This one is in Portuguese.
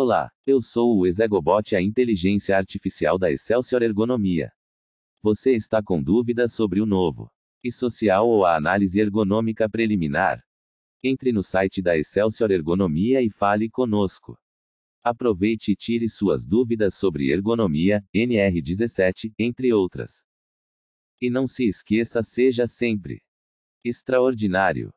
Olá, eu sou o Exegobot, a inteligência artificial da Excelsior Ergonomia. Você está com dúvidas sobre o novo e social ou a análise ergonômica preliminar? Entre no site da Excelsior Ergonomia e fale conosco. Aproveite e tire suas dúvidas sobre ergonomia, NR17, entre outras. E não se esqueça, seja sempre extraordinário.